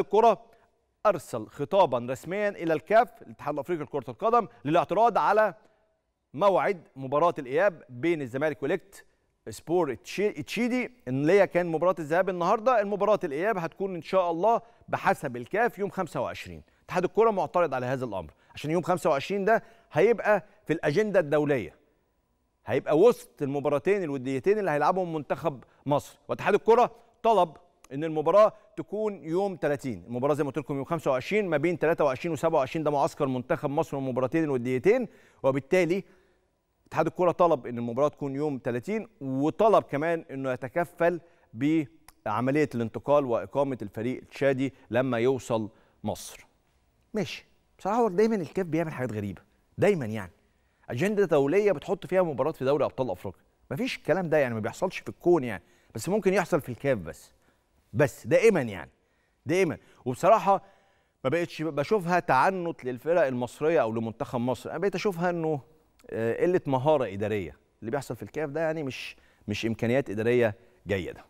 اتحاد الكره ارسل خطابا رسميا الى الكاف الاتحاد الافريقي لكره القدم للاعتراض على موعد مباراه الاياب بين الزمالك وليكت سبور تشيدي ان ليا كان مباراه الذهاب النهارده المباراه الاياب هتكون ان شاء الله بحسب الكاف يوم 25 اتحاد الكره معترض على هذا الامر عشان يوم 25 ده هيبقى في الاجنده الدوليه هيبقى وسط المباراتين الوديتين اللي هيلعبهم منتخب مصر واتحاد الكره طلب ان المباراه تكون يوم 30 المباراه زي ما قلت لكم يوم 25 ما بين 23 و27 ده معسكر منتخب مصر ومباراتين وديتين وبالتالي اتحاد الكره طلب ان المباراه تكون يوم 30 وطلب كمان انه يتكفل بعمليه الانتقال واقامه الفريق التشادي لما يوصل مصر ماشي بصراحه هو دايما الكاف بيعمل حاجات غريبه دايما يعني اجنده دوليه بتحط فيها مباراه في دوري ابطال افريقيا مفيش الكلام ده يعني ما بيحصلش في الكون يعني بس ممكن يحصل في الكاف بس بس دائما يعني دائما وبصراحه ما بقتش بشوفها تعنت للفرق المصريه او لمنتخب مصر انا بقيت اشوفها انه آه، قله مهاره اداريه اللي بيحصل في الكاف ده يعني مش مش امكانيات اداريه جيده